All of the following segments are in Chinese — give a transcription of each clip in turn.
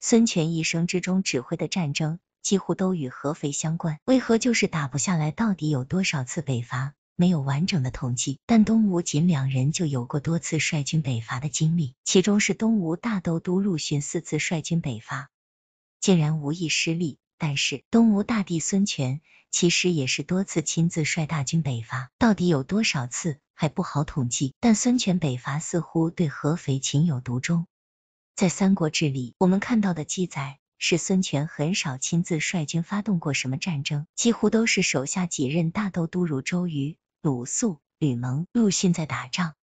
孙权一生之中指挥的战争几乎都与合肥相关，为何就是打不下来？到底有多少次北伐没有完整的统计？但东吴仅两人就有过多次率军北伐的经历，其中是东吴大都督陆逊四次率军北伐，竟然无一失利。但是东吴大帝孙权其实也是多次亲自率大军北伐，到底有多少次还不好统计。但孙权北伐似乎对合肥情有独钟。在三国志里，我们看到的记载是孙权很少亲自率军发动过什么战争，几乎都是手下几任大都督如周瑜、鲁肃、吕蒙、陆逊在打仗。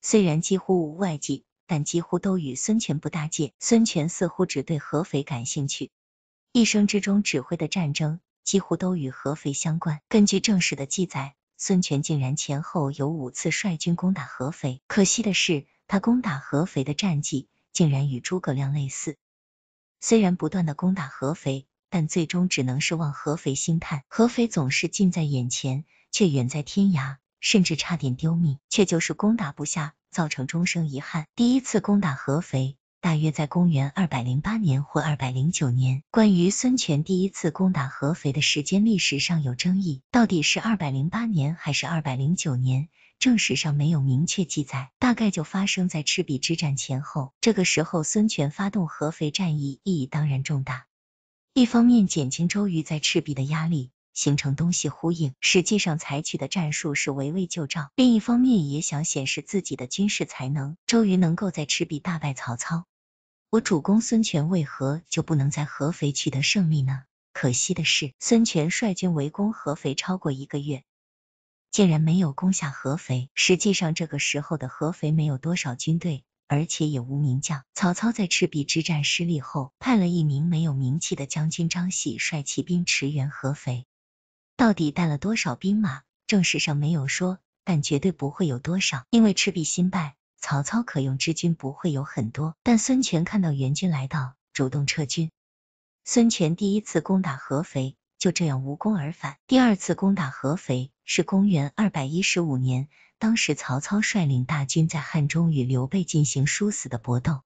虽然几乎无外戚，但几乎都与孙权不搭界。孙权似乎只对合肥感兴趣，一生之中指挥的战争几乎都与合肥相关。根据正史的记载，孙权竟然前后有五次率军攻打合肥。可惜的是，他攻打合肥的战绩。竟然与诸葛亮类似，虽然不断的攻打合肥，但最终只能是望合肥兴叹。合肥总是近在眼前，却远在天涯，甚至差点丢命，却就是攻打不下，造成终生遗憾。第一次攻打合肥，大约在公元二百零八年或二百零九年。关于孙权第一次攻打合肥的时间，历史上有争议，到底是二百零八年还是二百零九年？正史上没有明确记载，大概就发生在赤壁之战前后。这个时候，孙权发动合肥战役意义当然重大，一方面减轻周瑜在赤壁的压力，形成东西呼应，实际上采取的战术是围魏救赵；另一方面也想显示自己的军事才能。周瑜能够在赤壁大败曹操，我主公孙权为何就不能在合肥取得胜利呢？可惜的是，孙权率军围攻合肥超过一个月。竟然没有攻下合肥。实际上，这个时候的合肥没有多少军队，而且也无名将。曹操在赤壁之战失利后，派了一名没有名气的将军张喜率骑兵驰援合肥。到底带了多少兵马？正史上没有说，但绝对不会有多少，因为赤壁新败，曹操可用之军不会有很多。但孙权看到援军来到，主动撤军。孙权第一次攻打合肥，就这样无功而返。第二次攻打合肥。是公元二百一十五年，当时曹操率领大军在汉中与刘备进行殊死的搏斗。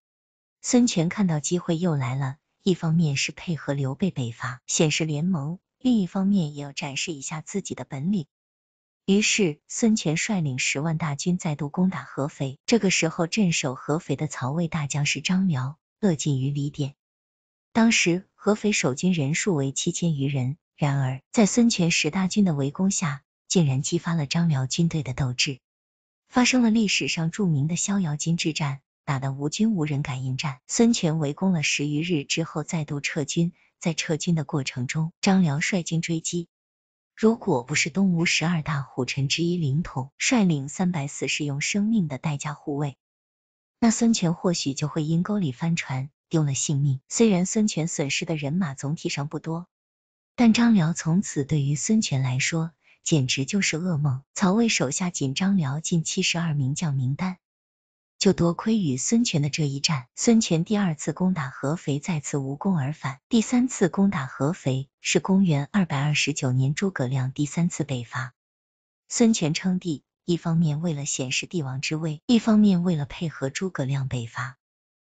孙权看到机会又来了，一方面是配合刘备北伐，显示联盟；另一方面也要展示一下自己的本领。于是，孙权率领十万大军再度攻打合肥。这个时候，镇守合肥的曹魏大将是张辽、乐进于李典。当时，合肥守军人数为七千余人。然而，在孙权十大军的围攻下，竟然激发了张辽军队的斗志，发生了历史上著名的逍遥津之战，打得吴军无人敢应战。孙权围攻了十余日之后，再度撤军。在撤军的过程中，张辽率军追击。如果不是东吴十二大虎臣之一凌统率领三百死士用生命的代价护卫，那孙权或许就会阴沟里翻船，丢了性命。虽然孙权损失的人马总体上不多，但张辽从此对于孙权来说。简直就是噩梦。曹魏手下仅张辽近七十二名将名单，就多亏与孙权的这一战。孙权第二次攻打合肥，再次无功而返。第三次攻打合肥是公元二百二十九年，诸葛亮第三次北伐。孙权称帝，一方面为了显示帝王之威，一方面为了配合诸葛亮北伐，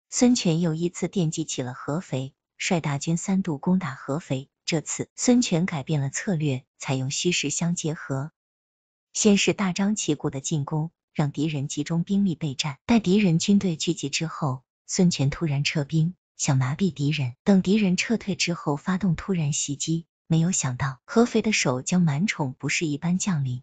孙权又一次惦记起了合肥，率大军三度攻打合肥。这次孙权改变了策略，采用虚实相结合，先是大张旗鼓的进攻，让敌人集中兵力备战，待敌人军队聚集之后，孙权突然撤兵，想麻痹敌人，等敌人撤退之后，发动突然袭击。没有想到合肥的守将满宠不是一般将领，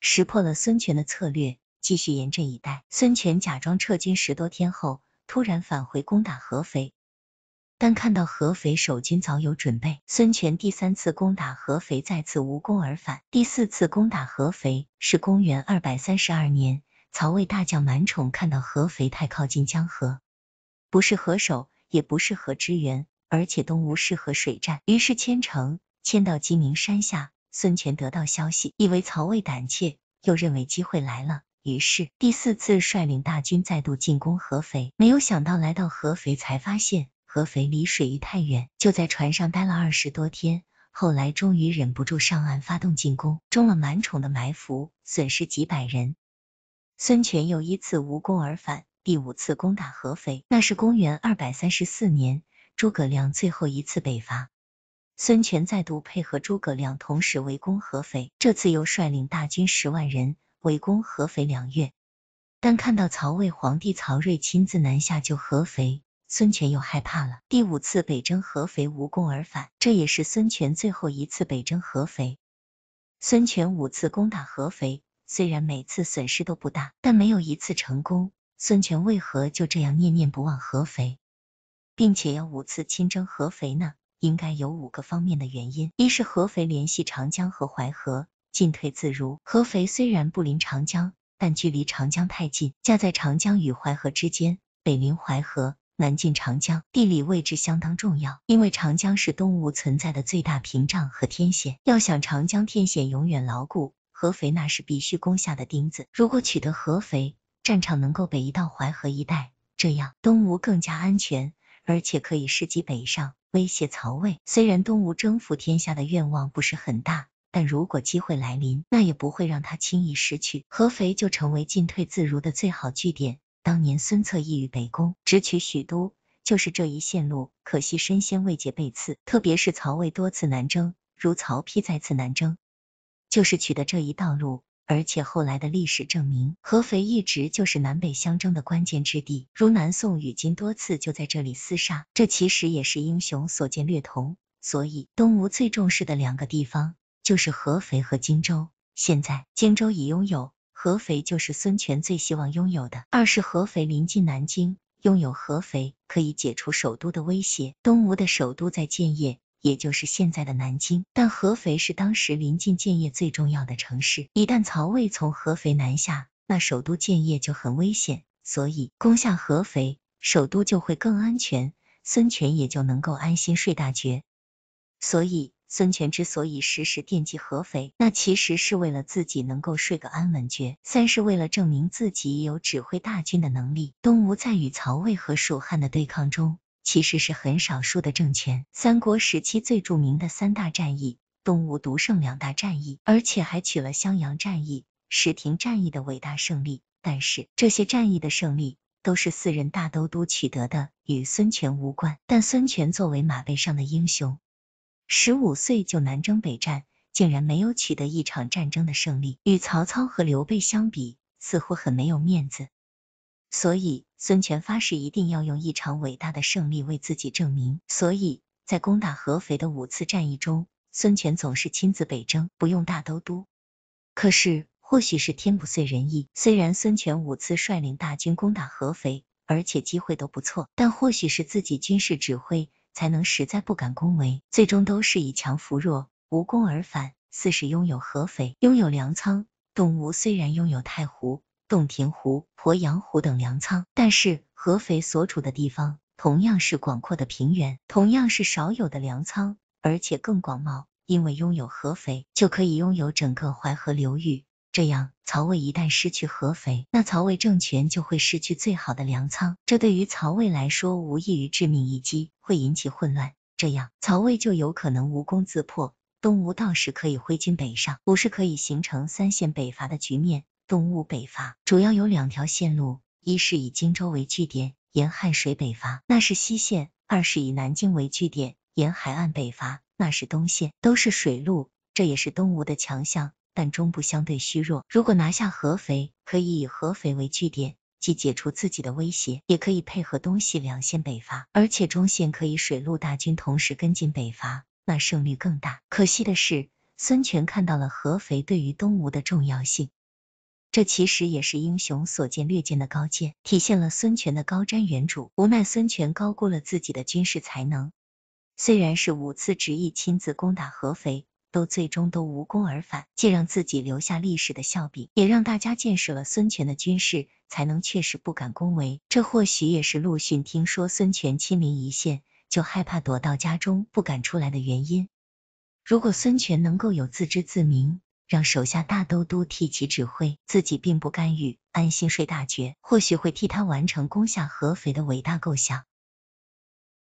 识破了孙权的策略，继续严阵以待。孙权假装撤军十多天后，突然返回攻打合肥。但看到合肥守军早有准备，孙权第三次攻打合肥再次无功而返。第四次攻打合肥是公元二百三十二年，曹魏大将满宠看到合肥太靠近江河，不适合守，也不适合支援，而且东吴适合水战，于是迁城迁到鸡鸣山下。孙权得到消息，以为曹魏胆怯，又认为机会来了，于是第四次率领大军再度进攻合肥。没有想到来到合肥才发现。合肥离水域太远，就在船上待了二十多天，后来终于忍不住上岸发动进攻，中了满宠的埋伏，损失几百人。孙权又一次无功而返。第五次攻打合肥，那是公元二百三十四年，诸葛亮最后一次北伐。孙权再度配合诸葛亮，同时围攻合肥，这次又率领大军十万人围攻合肥两月，但看到曹魏皇帝曹睿亲自南下救合肥。孙权又害怕了。第五次北征合肥无功而返，这也是孙权最后一次北征合肥。孙权五次攻打合肥，虽然每次损失都不大，但没有一次成功。孙权为何就这样念念不忘合肥，并且要五次亲征合肥呢？应该有五个方面的原因：一是合肥联系长江和淮河，进退自如。合肥虽然不临长江，但距离长江太近，架在长江与淮河之间，北临淮河。南进长江，地理位置相当重要，因为长江是东吴存在的最大屏障和天险。要想长江天险永远牢固，合肥那是必须攻下的钉子。如果取得合肥，战场能够北移到淮河一带，这样东吴更加安全，而且可以伺机北上威胁曹魏。虽然东吴征服天下的愿望不是很大，但如果机会来临，那也不会让他轻易失去。合肥就成为进退自如的最好据点。当年孙策意欲北攻，直取许都，就是这一线路。可惜身先未捷被刺。特别是曹魏多次南征，如曹丕再次南征，就是取的这一道路。而且后来的历史证明，合肥一直就是南北相争的关键之地。如南宋与金多次就在这里厮杀，这其实也是英雄所见略同。所以东吴最重视的两个地方就是合肥和荆州。现在荆州已拥有。合肥就是孙权最希望拥有的。二是合肥临近南京，拥有合肥可以解除首都的威胁。东吴的首都在建业，也就是现在的南京，但合肥是当时临近建业最重要的城市。一旦曹魏从合肥南下，那首都建业就很危险。所以，攻下合肥，首都就会更安全，孙权也就能够安心睡大觉。所以。孙权之所以时时惦记合肥，那其实是为了自己能够睡个安稳觉，三是为了证明自己有指挥大军的能力。东吴在与曹魏和蜀汉的对抗中，其实是很少数的政权。三国时期最著名的三大战役，东吴独胜两大战役，而且还取了襄阳战役、石亭战役的伟大胜利。但是这些战役的胜利都是四人大都督取得的，与孙权无关。但孙权作为马背上的英雄。十五岁就南征北战，竟然没有取得一场战争的胜利，与曹操和刘备相比，似乎很没有面子。所以孙权发誓一定要用一场伟大的胜利为自己证明。所以在攻打合肥的五次战役中，孙权总是亲自北征，不用大都督。可是或许是天不遂人意，虽然孙权五次率领大军攻打合肥，而且机会都不错，但或许是自己军事指挥。才能实在不敢恭维，最终都是以强扶弱，无功而返。四是拥有合肥，拥有粮仓。董吴虽然拥有太湖、洞庭湖、鄱阳湖等粮仓，但是合肥所处的地方同样是广阔的平原，同样是少有的粮仓，而且更广袤。因为拥有合肥，就可以拥有整个淮河流域。这样，曹魏一旦失去合肥，那曹魏政权就会失去最好的粮仓，这对于曹魏来说无异于致命一击，会引起混乱。这样，曹魏就有可能无功自破，东吴到时可以挥军北上，不是可以形成三线北伐的局面。东吴北伐主要有两条线路，一是以荆州为据点，沿汉水北伐，那是西线；二是以南京为据点，沿海岸北伐，那是东线，都是水路，这也是东吴的强项。但中部相对虚弱，如果拿下合肥，可以以合肥为据点，既解除自己的威胁，也可以配合东西两线北伐，而且中线可以水陆大军同时跟进北伐，那胜率更大。可惜的是，孙权看到了合肥对于东吴的重要性，这其实也是英雄所见略见的高见，体现了孙权的高瞻远瞩。无奈孙权高估了自己的军事才能，虽然是五次执意亲自攻打合肥。都最终都无功而返，既让自己留下历史的笑柄，也让大家见识了孙权的军事才能确实不敢恭维。这或许也是陆逊听说孙权亲临一线，就害怕躲到家中不敢出来的原因。如果孙权能够有自知自明，让手下大都督替其指挥，自己并不干预，安心睡大觉，或许会替他完成攻下合肥的伟大构想。